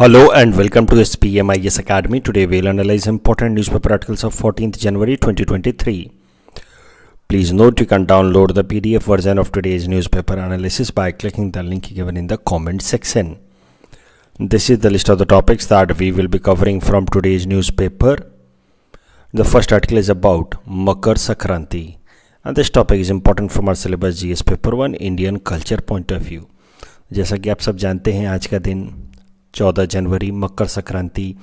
Hello and welcome to SPMIS Academy. Today we'll analyze important newspaper articles of 14th January 2023. Please note you can download the PDF version of today's newspaper analysis by clicking the link given in the comment section. This is the list of the topics that we will be covering from today's newspaper. The first article is about Makar Sakranti and this topic is important from our syllabus GS paper 1 Indian culture point of view. जैसा कि आप सब जानते हैं आज का दिन चौदह जनवरी मकर संक्रांति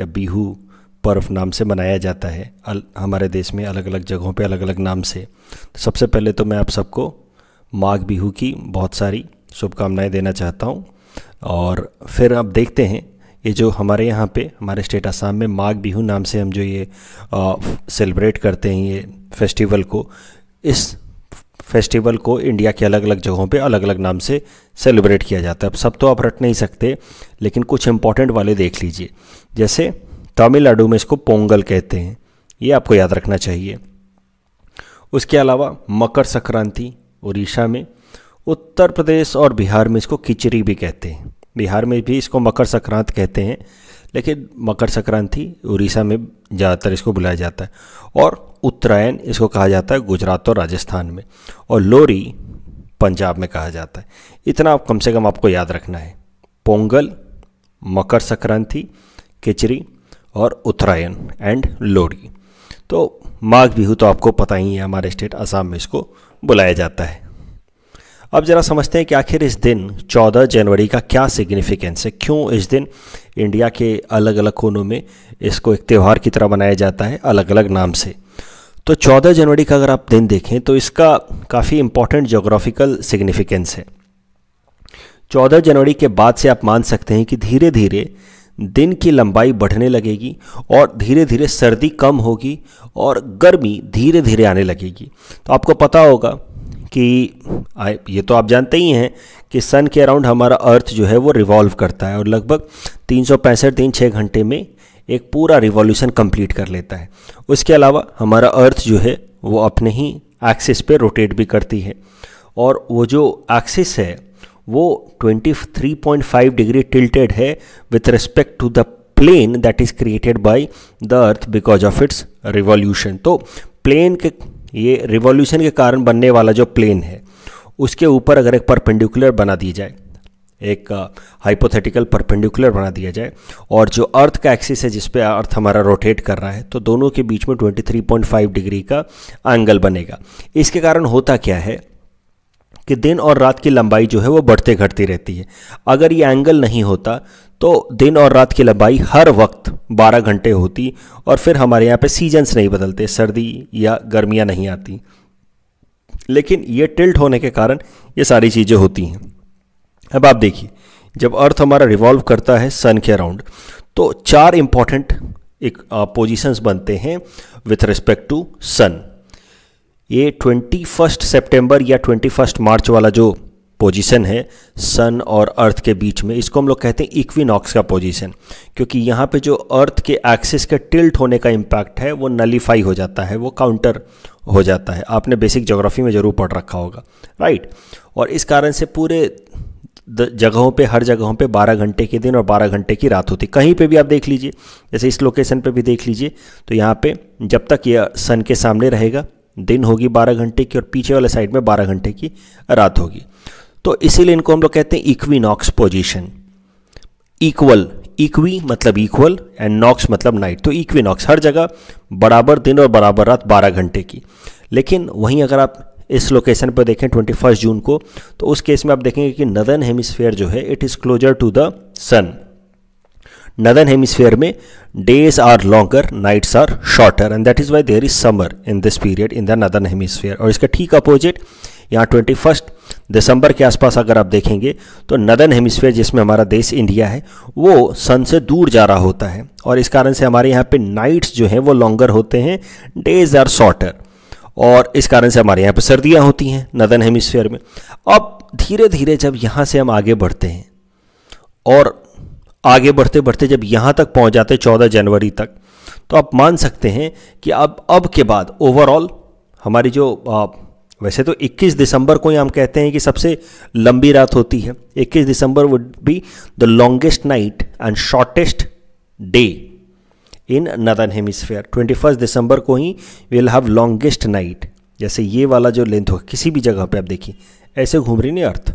या बिहू पर्व नाम से मनाया जाता है अल, हमारे देश में अलग अलग जगहों पे अलग अलग नाम से तो सबसे पहले तो मैं आप सबको माघ बिहू की बहुत सारी शुभकामनाएं देना चाहता हूँ और फिर आप देखते हैं ये जो हमारे यहाँ पे हमारे स्टेट आसाम में माघ बिहू नाम से हम जो ये सेलिब्रेट करते हैं ये फेस्टिवल को इस फेस्टिवल को इंडिया के अलग अलग जगहों पे अलग अलग नाम से सेलिब्रेट किया जाता है अब सब तो आप रट नहीं सकते लेकिन कुछ इंपॉर्टेंट वाले देख लीजिए जैसे तमिलनाडु में इसको पोंगल कहते हैं ये आपको याद रखना चाहिए उसके अलावा मकर संक्रांति उड़ीसा में उत्तर प्रदेश और बिहार में इसको खिचड़ी भी कहते हैं बिहार में भी इसको मकर संक्रांत कहते हैं लेकिन मकर संक्रांति उड़ीसा में ज़्यादातर इसको बुलाया जाता है और उत्तरायण इसको कहा जाता है गुजरात और राजस्थान में और लोरी पंजाब में कहा जाता है इतना आप कम से कम आपको याद रखना है पोंगल मकर संक्रांति खिचड़ी और उत्तरायण एंड लोरी तो माघ बिहू तो आपको पता ही है हमारे स्टेट असम में इसको बुलाया जाता है अब ज़रा समझते हैं कि आखिर इस दिन 14 जनवरी का क्या सिग्निफिकेंस है क्यों इस दिन इंडिया के अलग अलग कोनों में इसको एक त्यौहार की तरह मनाया जाता है अलग अलग नाम से तो 14 जनवरी का अगर आप दिन देखें तो इसका काफ़ी इम्पोर्टेंट जोग्राफिकल सिग्निफिकेंस है 14 जनवरी के बाद से आप मान सकते हैं कि धीरे धीरे दिन की लंबाई बढ़ने लगेगी और धीरे धीरे सर्दी कम होगी और गर्मी धीरे धीरे आने लगेगी तो आपको पता होगा कि ये तो आप जानते ही हैं कि सन के अराउंड हमारा अर्थ जो है वो रिवॉल्व करता है और लगभग तीन सौ पैंसठ दिन छः घंटे में एक पूरा रिवॉल्यूशन कंप्लीट कर लेता है उसके अलावा हमारा अर्थ जो है वो अपने ही एक्सिस पे रोटेट भी करती है और वो जो एक्सिस है वो 23.5 डिग्री टिल्टेड है with respect to the plane that is created by the earth because of its revolution तो प्लेन के ये रिवॉल्यूशन के कारण बनने वाला जो प्लेन है उसके ऊपर अगर एक परपेंडिकुलर बना दी जाए एक हाइपोथेटिकल परपेंडिकुलर बना दिया जाए और जो अर्थ का एक्सिस है जिसपे अर्थ हमारा रोटेट कर रहा है तो दोनों के बीच में 23.5 डिग्री का एंगल बनेगा इसके कारण होता क्या है कि दिन और रात की लंबाई जो है वो बढ़ते घटती रहती है अगर ये एंगल नहीं होता तो दिन और रात की लंबाई हर वक्त 12 घंटे होती और फिर हमारे यहाँ पे सीजन्स नहीं बदलते सर्दी या गर्मियाँ नहीं आती लेकिन ये टिल्ट होने के कारण ये सारी चीज़ें होती हैं अब आप देखिए जब अर्थ हमारा रिवॉल्व करता है सन के अराउंड तो चार इंपॉर्टेंट एक पोजीशंस बनते हैं विथ रिस्पेक्ट टू सन ये ट्वेंटी फर्स्ट सेप्टेम्बर या ट्वेंटी फर्स्ट मार्च वाला जो पोजीशन है सन और अर्थ के बीच में इसको हम लोग कहते हैं इक्विनॉक्स का पोजीशन क्योंकि यहाँ पे जो अर्थ के एक्सिस के टिल्ट होने का इम्पैक्ट है वो नलीफाई हो जाता है वो काउंटर हो जाता है आपने बेसिक जोग्राफी में ज़रूर पढ़ रखा होगा राइट और इस कारण से पूरे जगहों पे हर जगहों पे 12 घंटे के दिन और 12 घंटे की रात होती कहीं पे भी आप देख लीजिए जैसे इस लोकेशन पे भी देख लीजिए तो यहाँ पे जब तक ये सन के सामने रहेगा दिन होगी 12 घंटे की और पीछे वाले साइड में 12 घंटे की रात होगी तो इसीलिए इनको हम लोग कहते हैं इक्विनॉक्स पोजिशन इक्वल इक्वी मतलब इक्वल एंड नॉक्स मतलब नाइट तो इक्विनॉक्स हर जगह बराबर दिन और बराबर रात बारह घंटे की लेकिन वहीं अगर आप इस लोकेशन पर देखें 21 जून को तो उस केस में आप देखेंगे कि नदन हेमिसफेयर जो है it is closer to the sun northern hemisphere में days are longer nights are shorter and that is why there is summer in this period in the northern hemisphere और इसका ठीक अपोजिट यहाँ twenty first दिसंबर के आसपास अगर आप देखेंगे तो नदन हेमिसफेयर जिसमें हमारा देश इंडिया है वो सन से दूर जा रहा होता है और इस कारण से हमारे यहाँ पे नाइट्स जो हैं वो लॉन्गर होते हैं डेज आर शॉर्टर और इस कारण से हमारे यहाँ पर सर्दियाँ होती हैं नदन हेमिसफेयर में अब धीरे धीरे जब यहाँ से हम आगे बढ़ते हैं और आगे बढ़ते बढ़ते जब यहाँ तक पहुँच जाते हैं चौदह जनवरी तक तो आप मान सकते हैं कि अब अब के बाद ओवरऑल हमारी जो आ, वैसे तो 21 दिसंबर को ही हम कहते हैं कि सबसे लंबी रात होती है 21 December would be the longest night and shortest day in northern hemisphere twenty first दिसंबर को ही विल हैव लॉन्गेस्ट नाइट जैसे ये वाला जो लेंथ हो किसी भी जगह पे आप देखिए ऐसे घूम रही नहीं अर्थ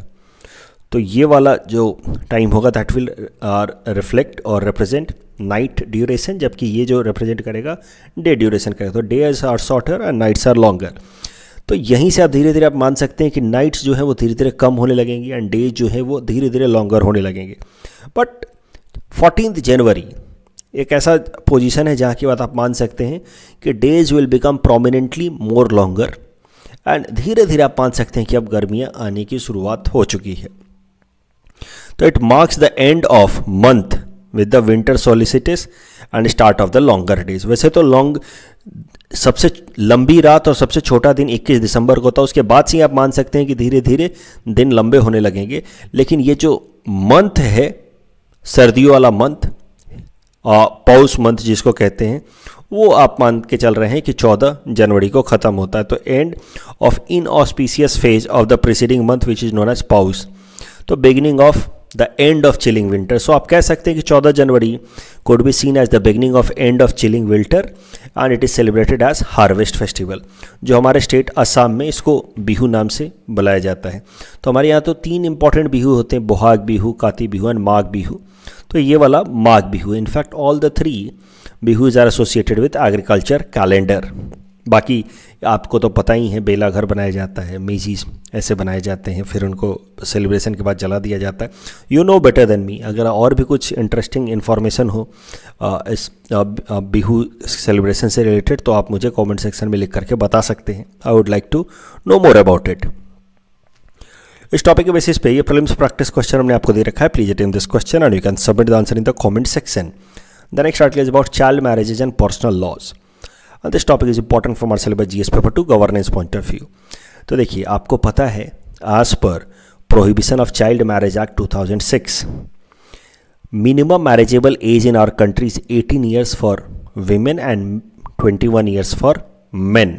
तो ये वाला जो टाइम होगा दैट विल आर रिफ्लेक्ट और रिप्रेजेंट नाइट ड्यूरेशन जबकि ये जो रिप्रेजेंट करेगा डे ड्यूरेशन करेगा तो is are shorter and nights are longer तो यहीं से आप धीरे धीरे आप मान सकते हैं कि नाइट्स जो है वो धीरे धीरे कम होने लगेंगी एंड डेज जो है वो धीरे धीरे लॉन्गर होने लगेंगे बट फोर्टीन जनवरी एक ऐसा पोजीशन है जहाँ की बात आप मान सकते हैं कि days will become prominently more longer and धीरे धीरे आप मान सकते हैं कि अब गर्मियाँ आने की शुरुआत हो चुकी है तो it marks the end of month with the winter solstice and start of the longer days वैसे तो लॉन्ग सबसे लंबी रात और सबसे छोटा दिन 21 दिसंबर को होता है उसके बाद से आप मान सकते हैं कि धीरे धीरे दिन लंबे होने लगेंगे लेकिन ये जो मंथ है सर्दियों वाला मंथ पौष मंथ जिसको कहते हैं वो आप मान के चल रहे हैं कि 14 जनवरी को ख़त्म होता है तो end of inauspicious phase of the preceding month which is known as Paush तो beginning of the end of chilling winter so आप कह सकते हैं कि 14 January could be seen as the beginning of end of chilling winter and it is celebrated as harvest festival जो हमारे state Assam में इसको बिहू नाम से बुलाया जाता है तो हमारे यहाँ तो तीन इंपॉर्टेंट बिहू होते हैं बोहाग बिहू काती बिहू एंड माघ बिहू तो ये वाला Magh Bihu in fact all the three is are associated with agriculture calendar बाकी आपको तो पता ही है बेला घर बनाया जाता है मेजीज ऐसे बनाए जाते हैं फिर उनको सेलिब्रेशन के बाद जला दिया जाता है you know better than me अगर और भी कुछ इंटरेस्टिंग इन्फॉर्मेशन हो आ, इस बिहू सेलिब्रेशन से रिलेटेड तो आप मुझे कमेंट सेक्शन में लिख करके बता सकते हैं I would like to know more about it इस टॉपिक के बेसिस पे ये फिल्म प्रैक्टिस क्वेश्चन हमने आपको दे रखा है please attempt this question and you can submit the answer in the comment section the next article is about child marriages and personal laws this topic is important for मार G S paper two governance point of view तो देखिए आपको पता है आज पर prohibition of child marriage act two thousand six minimum marriageable age in our country is 18 years for women and twenty one years for man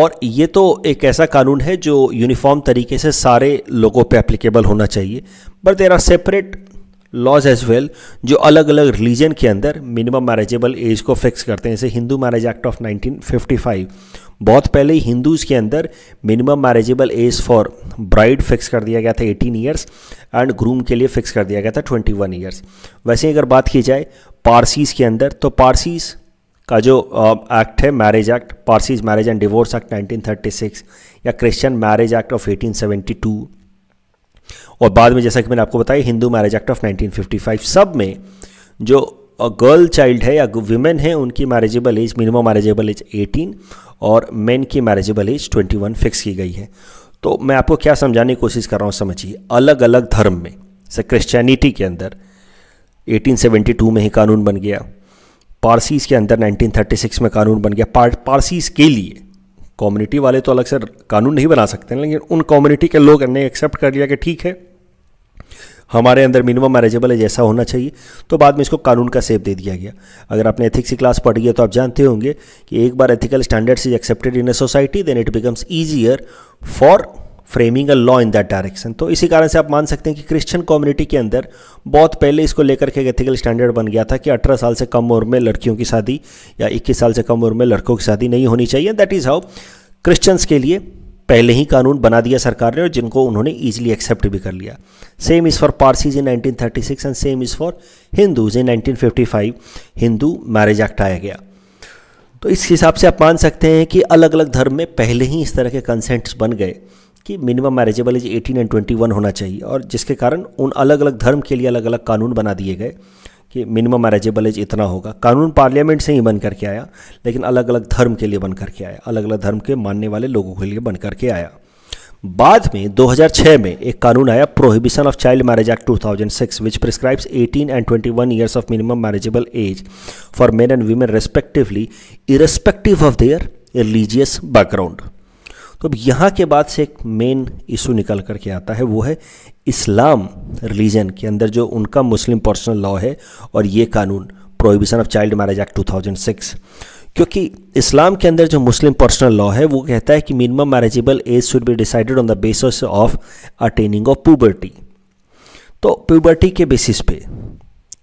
और ये तो एक ऐसा कानून है जो यूनिफॉर्म तरीके से सारे लोगों पे एप्लीकेबल होना चाहिए but there are separate laws as well जो अलग अलग रिलीजन के अंदर मिनिमम मैरिजेबल एज को फिक्स करते हैं जैसे हिंदू मैरिज एक्ट ऑफ 1955 बहुत पहले ही हिंदूज़ के अंदर minimum marriageable age for bride fix कर दिया गया था 18 ईयर्स एंड ग्रूम के लिए फिक्स कर दिया गया था 21 ईयर्स वैसे अगर बात की जाए पारसीज़ के अंदर तो पारसीज़ का जो एक्ट है marriage act Parsis marriage and divorce act 1936 या क्रिश्चियन मैरिज एक्ट ऑफ 1872 और बाद में जैसा कि मैंने आपको बताया हिंदू मैरिज एक्ट ऑफ 1955 सब में जो गर्ल चाइल्ड है या वुमेन है उनकी marriageable age minimum marriageable age 18 और मेन की मैरिजेबल एज 21 फिक्स की गई है तो मैं आपको क्या समझाने की कोशिश कर रहा हूँ समझिए अलग अलग धर्म में जैसे क्रिश्चियनिटी के अंदर 1872 में ही कानून बन गया पारसीज के अंदर 1936 में कानून बन गया पार, पारसीज के लिए कम्युनिटी वाले तो अलग से कानून नहीं बना सकते हैं लेकिन उन कम्युनिटी के लोग ने एक्सेप्ट कर लिया कि ठीक है हमारे अंदर मिनिमम मैरिजेबल है जैसा होना चाहिए तो बाद में इसको कानून का सेप दे दिया गया अगर आपने एथिक्स की क्लास पढ़ी है तो आप जानते होंगे कि एक बार ethical standards is accepted in a society then it becomes easier for framing a law in that direction तो इसी कारण से आप मान सकते हैं कि क्रिश्चियन कम्युनिटी के अंदर बहुत पहले इसको लेकर के एथिकल स्टैंडर्ड बन गया था कि 18 साल से कम उम्र में लड़कियों की शादी या 21 साल से कम उम्र में लड़कों की शादी नहीं होनी चाहिए दैट इज़ हाउ क्रिश्चियंस के लिए पहले ही कानून बना दिया सरकार ने और जिनको उन्होंने ईजिली एक्सेप्ट भी कर लिया same is for Parsis in 1936 and same is for Hindus in 1955 Hindu marriage act आया गया तो इस हिसाब से आप मान सकते हैं कि अलग अलग धर्म में पहले ही इस तरह के कंसेंट्स बन गए कि मिनिमम मैरिजेबल एज 18 एंड 21 होना चाहिए और जिसके कारण उन अलग अलग धर्म के लिए अलग अलग कानून बना दिए गए कि मिनिमम मैरिजेबल एज इतना होगा कानून पार्लियामेंट से ही बन करके आया लेकिन अलग अलग धर्म के लिए बन करके आया अलग अलग धर्म के मानने वाले लोगों के लिए बन करके आया बाद में 2006 में एक कानून आया prohibition of child marriage act 2006 which prescribes eighteen and twenty one years of minimum marriageable age for men and women respectively irrespective of their religious background तो अब यहाँ के बाद से एक मेन इशू निकल करके आता है वो है इस्लाम रिलीजन के अंदर जो उनका मुस्लिम पर्सनल लॉ है और ये कानून prohibition of child marriage act 2006 क्योंकि इस्लाम के अंदर जो मुस्लिम पर्सनल लॉ है वो कहता है कि minimum marriageable age should be decided on the basis of attaining of puberty तो प्यूबर्टी के बेसिस पे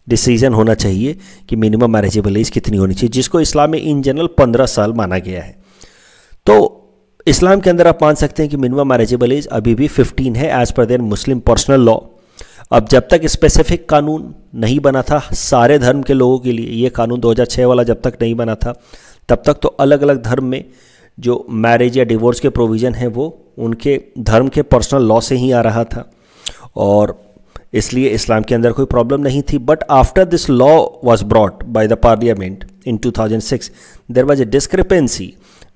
डिसीजन होना चाहिए कि मिनिमम मैरिजेबल एज कितनी होनी चाहिए जिसको इस्लाम में इन जनरल पंद्रह साल माना गया है तो इस्लाम के अंदर आप मान सकते हैं कि मिनिमम मैरिजेबल एज अभी भी 15 है एज पर देर मुस्लिम पर्सनल लॉ अब जब तक स्पेसिफिक कानून नहीं बना था सारे धर्म के लोगों के लिए ये कानून 2006 वाला जब तक नहीं बना था तब तक तो अलग अलग धर्म में जो मैरिज या डिवोर्स के प्रोविज़न हैं वो उनके धर्म के पर्सनल लॉ से ही आ रहा था और इसलिए इस्लाम के अंदर कोई प्रॉब्लम नहीं थी but after this law was brought by the parliament in 2006 there was a discrepancy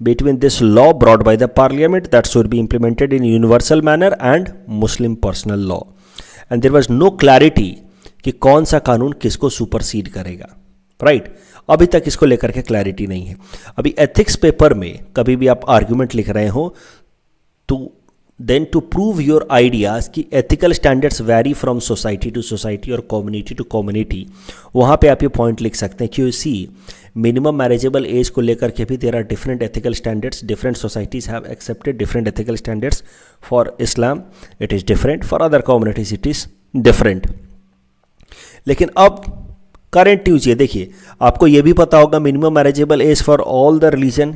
between this law brought by the parliament that should be implemented in universal manner and Muslim personal law. And there was no clarity कि कौन सा कानून किसको supersede करेगा right right? अभी तक इसको लेकर के क्लैरिटी नहीं है अभी एथिक्स पेपर में कभी भी आप आर्ग्यूमेंट लिख रहे हो तो then to prove your ideas कि ethical standards vary from society to society और कम्युनिटी टू कम्युनिटी वहाँ पे आप ये पॉइंट लिख सकते हैं क्यों सी मिनिमम मैरिजेबल एज को लेकर के भी there are different ethical standards different societies have accepted different ethical standards for इस्लाम it is different for other communities it is different लेकिन अब करेंट यूज ये देखिए आपको ये भी पता होगा minimum marriageable age for all the religion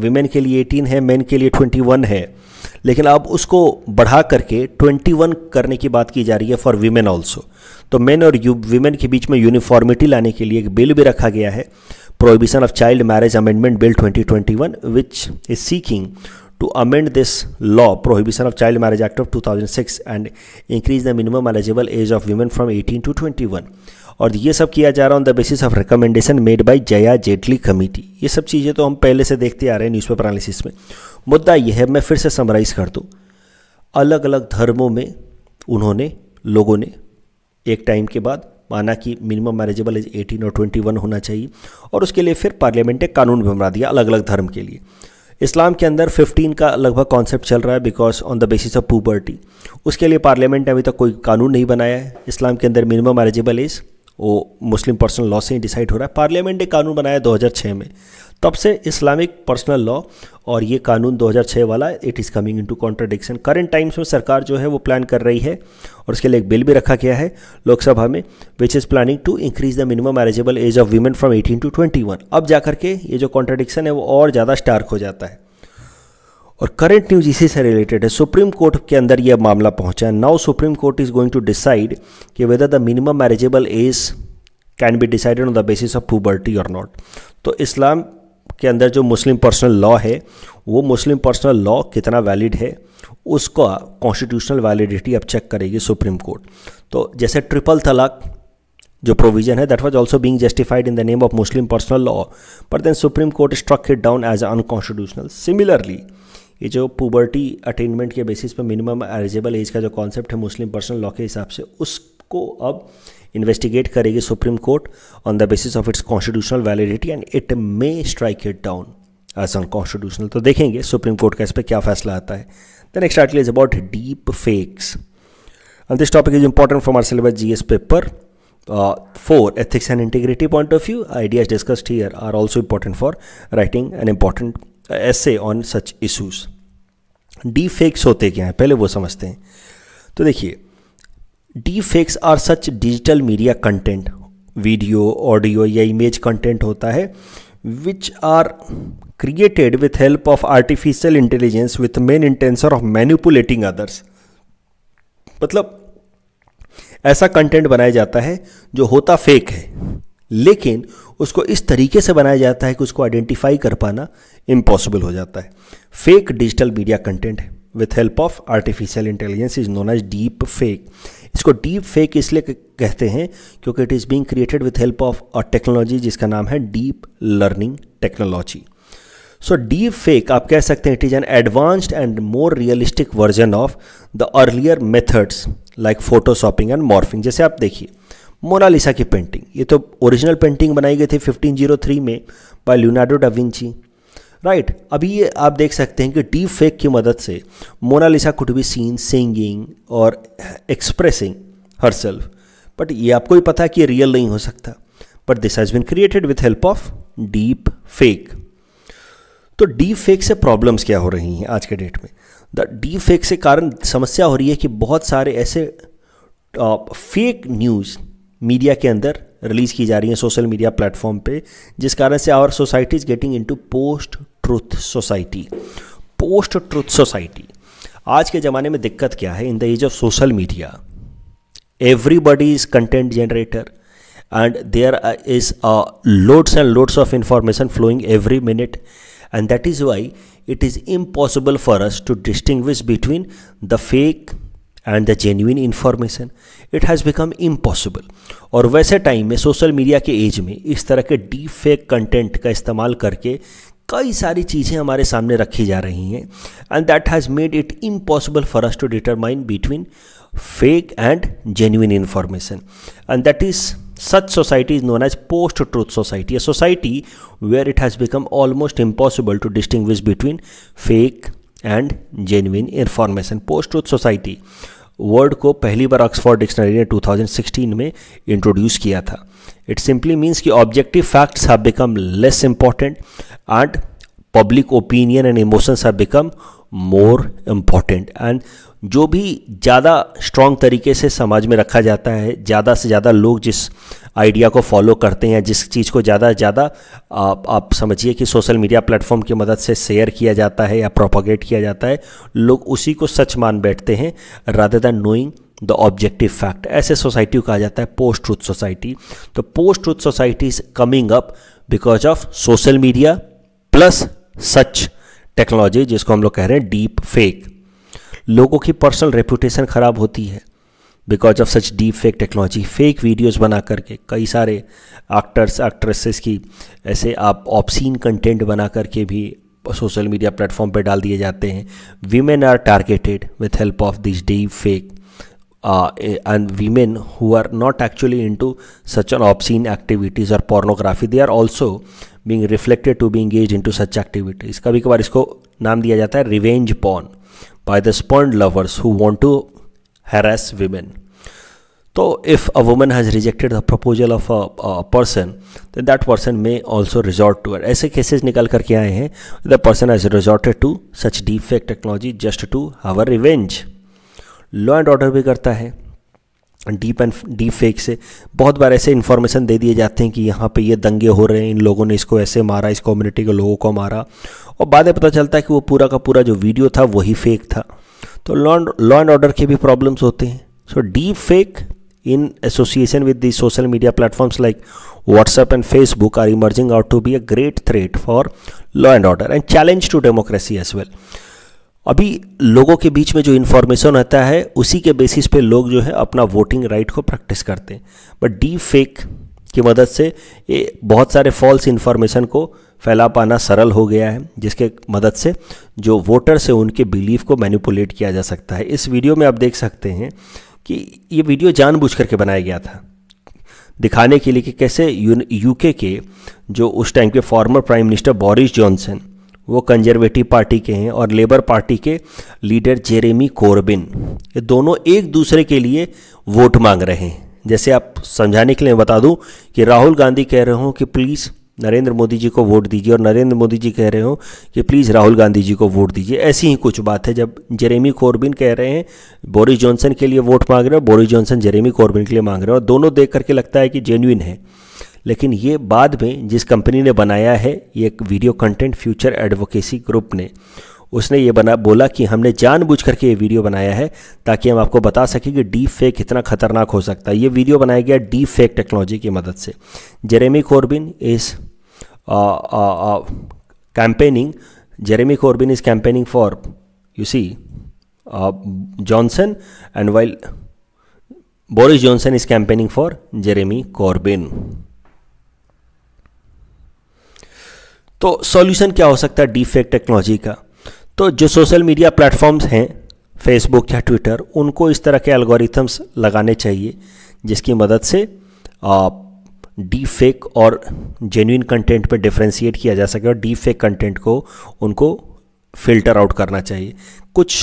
women के लिए 18 है मेन के लिए 21 है लेकिन अब उसको बढ़ा करके 21 करने की बात की जा रही है फॉर वीमेन ऑल्सो तो मेन और वीमेन के बीच में यूनिफॉर्मिटी लाने के लिए एक बिल भी रखा गया है prohibition of child marriage amendment bill 2021 which is seeking to amend this law, Prohibition of Child Marriage Act of 2006 and increase the minimum eligible age of women from 18 to 21. और ये सब किया जा रहा है on the basis of recommendation made by Jaya Jaitly committee ये सब चीज़ें तो हम पहले से देखते आ रहे हैं न्यूज़पेपर एनालिसिस में मुद्दा यह है मैं फिर से समराइज कर दूँ अलग अलग धर्मों में उन्होंने लोगों ने एक टाइम के बाद माना कि मिनिमम मैरिजेबल एज 18 और 21 होना चाहिए और उसके लिए फिर पार्लियामेंट ने कानून भी बना दिया अलग अलग धर्म के लिए इस्लाम के अंदर 15 का लगभग कॉन्सेप्ट चल रहा है because on the basis of puberty उसके लिए पार्लियामेंट ने अभी तक कोई कानून नहीं बनाया है इस्लाम के अंदर मिनिमम एलिजिबल एज वो मुस्लिम पर्सनल लॉ से ही डिसाइड हो रहा है पार्लियामेंट ने कानून बनाया 2006 में तब से इस्लामिक पर्सनल लॉ और ये कानून 2006 वाला it is coming into contradiction current times में सरकार जो है वो प्लान कर रही है और उसके लिए एक बिल भी रखा गया है लोकसभा में which is planning to increase the minimum eligible age of women from 18 to 21 अब जा करके ये जो कॉन्ट्राडिक्शन है वो और ज़्यादा स्टार्क हो जाता है और करंट न्यूज इसी से रिलेटेड है सुप्रीम कोर्ट के अंदर यह मामला पहुंचा है now supreme court is going to decide कि whether the minimum marriageable age can be decided on the basis of puberty और नॉट तो इस्लाम के अंदर जो मुस्लिम पर्सनल लॉ है वो मुस्लिम पर्सनल लॉ कितना वैलिड है उसका कॉन्स्टिट्यूशनल वैलिडिटी अब चेक करेगी सुप्रीम कोर्ट तो जैसे ट्रिपल तलाक जो प्रोविजन है that was also being justified in the name of Muslim personal law पर then supreme court struck it down as unconstitutional similarly ये जो पुबर्टी अटेनमेंट के बेसिस पर मिनिमम एलिजिबल एज का जो कॉन्सेप्ट है मुस्लिम पर्सनल लॉ के हिसाब से उसको अब इन्वेस्टिगेट करेगी supreme court on the basis of its constitutional validity and it may strike it down as unconstitutional तो देखेंगे सुप्रीम कोर्ट का इस पर क्या फैसला आता है the next article is about deep fakes and this topic is important for our syllabus G S paper four ethics and integrity point of view ideas discussed here are also important for writing an important essay on such issues deep fakes होते क्या हैं पहले वो समझते हैं तो देखिए fakes are such digital media content video audio या इमेज कंटेंट होता है which are created with help of artificial intelligence with main intention of manipulating others मतलब ऐसा कंटेंट बनाया जाता है जो होता फेक है लेकिन उसको इस तरीके से बनाया जाता है कि उसको आइडेंटिफाई कर पाना इम्पॉसिबल हो जाता है फेक डिजिटल मीडिया कंटेंट है with help of artificial intelligence is known as deep fake इसको डीप फेक इसलिए कहते हैं क्योंकि it is being created with help of a technology जिसका नाम है deep learning technology so deep fake आप कह सकते हैं it is an advanced and more realistic version of the earlier methods like photoshopping and morphing जैसे आप देखिए मोनालिसा की पेंटिंग ये तो ओरिजिनल पेंटिंग बनाई गई थी 1503 में by Leonardo da Vinci right right, अभी ये आप देख सकते हैं कि डीप फेक की मदद से Mona Lisa could be seen singing और एक्सप्रेसिंग हर सेल्फ बट ये आपको ही पता है कि ये रियल नहीं हो सकता but this has been created with help of deep fake तो डीप फेक से प्रॉब्लम्स क्या हो रही हैं आज के डेट में द डीप फेक से कारण समस्या हो रही है कि बहुत सारे ऐसे फेक न्यूज़ मीडिया के अंदर रिलीज़ की जा रही है सोशल मीडिया प्लेटफॉर्म पे जिस कारण से our society is getting into post truth society post truth society आज के ज़माने में दिक्कत क्या है in the age of social media everybody is content generator and there is a loads and loads of information flowing every minute and that is why it is impossible for us to distinguish between the fake and the genuine information it has become impossible और वैसे time में social media के as में इस तरह के deep fake content का इस्तेमाल करके कई सारी चीज़ें हमारे सामने रखी जा रही हैं and that has made it impossible for us to determine between fake and genuine information and that is such society is known as post truth society a society where it has become almost impossible to distinguish between fake and genuine information post truth society word को पहली बार Oxford dictionary ने 2016 में introduce किया था it simply means कि objective facts have become less important and public opinion and emotions have become more important and जो भी ज़्यादा स्ट्रॉन्ग तरीके से समाज में रखा जाता है ज़्यादा से ज़्यादा लोग जिस आइडिया को फॉलो करते हैं जिस चीज़ को ज़्यादा से ज़्यादा आप, आप समझिए कि सोशल मीडिया प्लेटफॉर्म की मदद से शेयर किया जाता है या प्रोपोगेट किया जाता है लोग उसी को सच मान बैठते हैं rather than knowing the objective fact ऐसे सोसाइटी को कहा जाता है पोस्ट ट्रूथ सोसाइटी तो post truth society is coming up because of social media plus such technology जिसको हम लोग कह रहे हैं डीप फेक लोगों की पर्सनल रेपुटेशन ख़राब होती है because of such deep fake technology fake videos बना करके कई सारे एक्टर्स एक्ट्रेसेस की ऐसे आप ऑप्सिन कंटेंट बना करके भी सोशल मीडिया प्लेटफॉर्म पे डाल दिए जाते हैं women are targeted with help of this deep fake and women who are not actually into such an obscene activities और pornography they are also being reflected to be engage into such activities कभी कभार इसको नाम दिया जाता है revenge porn by the spurned lovers who want to harass women. So, if a woman has rejected the proposal of a, a person, then that person may also resort to her. ऐसे cases निकल करके आए हैं The person has resorted to such deep fake technology just to have a revenge. Law and order भी करता है deep and deep fake से बहुत बार ऐसे इन्फॉर्मेशन दे दिए जाते हैं कि यहाँ पे ये दंगे हो रहे हैं इन लोगों ने इसको ऐसे मारा इस कम्युनिटी के लोगों को मारा और बाद में पता चलता है कि वो पूरा का पूरा जो वीडियो था वही फेक था तो लॉ एंड ऑर्डर के भी प्रॉब्लम्स होते हैं so deep fake in association with the social media platforms like WhatsApp and Facebook are emerging out to be a great threat for law and order and challenge to democracy as well अभी लोगों के बीच में जो information आता है उसी के बेसिस पे लोग जो है अपना वोटिंग राइट को प्रैक्टिस करते हैं बट डीप फेक की मदद से ये बहुत सारे फॉल्स इन्फॉर्मेशन को फैला पाना सरल हो गया है जिसके मदद से जो वोटर्स हैं उनके बिलीफ को मैनिपुलेट किया जा सकता है इस वीडियो में आप देख सकते हैं कि ये वीडियो जानबूझ करके बनाया गया था दिखाने के लिए कि कैसे यूके के जो उस टाइम के former prime minister Boris Johnson वो कंजर्वेटिव पार्टी के हैं और लेबर पार्टी के लीडर जेरेमी कोरबिन ये दोनों एक दूसरे के लिए वोट मांग रहे हैं जैसे आप समझाने के लिए बता दूं कि राहुल गांधी कह रहे हो कि प्लीज़ नरेंद्र मोदी जी को वोट दीजिए और नरेंद्र मोदी जी कह रहे हो कि प्लीज़ राहुल गांधी जी को वोट दीजिए ऐसी ही कुछ बात है जब जेरेमी कोरबिन कह रहे हैं बोरिस जॉनसन के लिए वोट मांग रहे हो बोरिस जॉनसन जेरेमी कोरबिन के लिए मांग रहे हो और दोनों देख करके लगता है कि जेन्यून है लेकिन ये बाद में जिस कंपनी ने बनाया है ये एक video content Future Advocacy group ने उसने ये बना बोला कि हमने जानबूझ करके ये वीडियो बनाया है ताकि हम आपको बता सकें कि डीप फेक इतना खतरनाक हो सकता है ये वीडियो बनाया गया डीप फेक टेक्नोलॉजी की मदद से Jeremy Corbyn is campaigning Jeremy Corbyn is campaigning for you see Johnson and while Boris Johnson is campaigning for Jeremy Corbyn तो सॉल्यूशन क्या हो सकता है डीफेक टेक्नोलॉजी का तो जो सोशल मीडिया प्लेटफॉर्म्स हैं फेसबुक या ट्विटर उनको इस तरह के एल्गोरिथम्स लगाने चाहिए जिसकी मदद से डी फेक और जेन्यून कंटेंट पर डिफ्रेंशिएट किया जा सके और डी फेक कंटेंट को उनको फिल्टर आउट करना चाहिए कुछ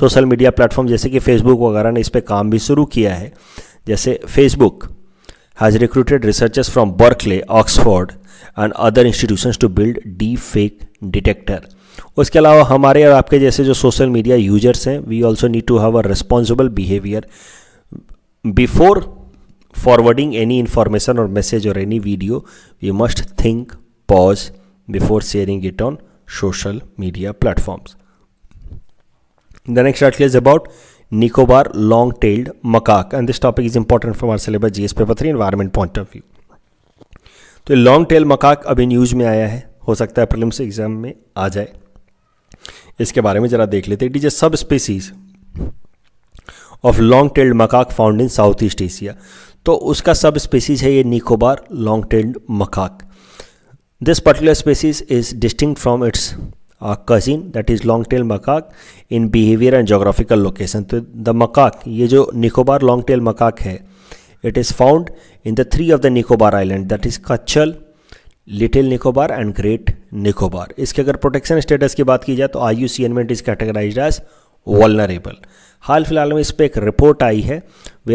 सोशल मीडिया प्लेटफॉर्म जैसे कि फेसबुक वगैरह ने इस पर काम भी शुरू किया है जैसे Facebook has recruited researchers from Berkeley Oxford and other institutions to build deep fake detector उसके अलावा हमारे और आपके जैसे जो सोशल मीडिया यूजर्स हैं we also need to have a responsible behaviour before forwarding any information और मैसेज और any video you must think pause before sharing it on social media platforms the next article is about Nicobar long tailed macaque and this topic is important for our syllabus G paper three environment point of view तो long tail macaque अभी news में आया है हो सकता है prelims exam में आ जाए इसके बारे में ज़रा देख लेते it is a subspecies of long tailed macaque found in South East Asia तो उसका सब स्पीसीज है ये Nicobar long tailed macaque this particular species is distinct from its cousin that is long tail macaque in behaviour and geographical location तो the macaque ये जो Nicobar long tail macaque है It is found in the three of the Nicobar Island that is Kachal, little Nicobar and great Nicobar इसके अगर protection status की बात की जाए तो I U C N is categorize as vulnerable हाल फिलहाल में इस पर एक रिपोर्ट आई है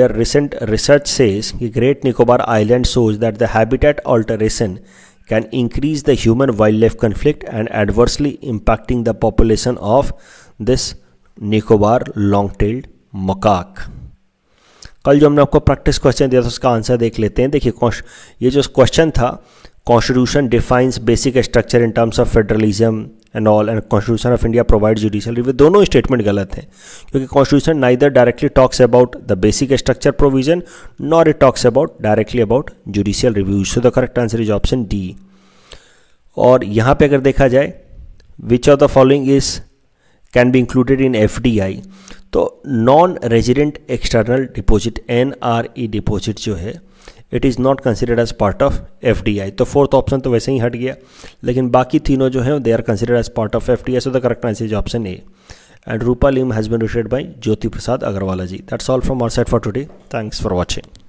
आर रिसेंट रिसर्च सेज कि great Nicobar island shows that the habitat alteration can increase the human wildlife conflict and adversely impacting the population of this Nicobar long tailed macaque कल जो हमने आपको प्रैक्टिस क्वेश्चन दिया था उसका आंसर देख लेते हैं देखिए ये जो क्वेश्चन था constitution defines basic structure in terms of federalism and all and constitution of India provide judicial review दोनों स्टेटमेंट गलत हैं क्योंकि कॉन्स्टिट्यूशन ना इधर directly talks about the basic structure provision nor it talks about directly about judicial review so the correct answer is option D और यहाँ पे अगर देखा जाए which of the following is can be included in F तो non resident external deposit N R E deposit जो है it is not considered as part of F तो फोर्थ ऑप्शन तो वैसे ही हट गया लेकिन बाकी तीनों जो हैं they are considered as part of F D I so the correct answer is option A and Rupalim has been written by Jyoti Prasad Agarwala ji that's all from our side for today thanks for watching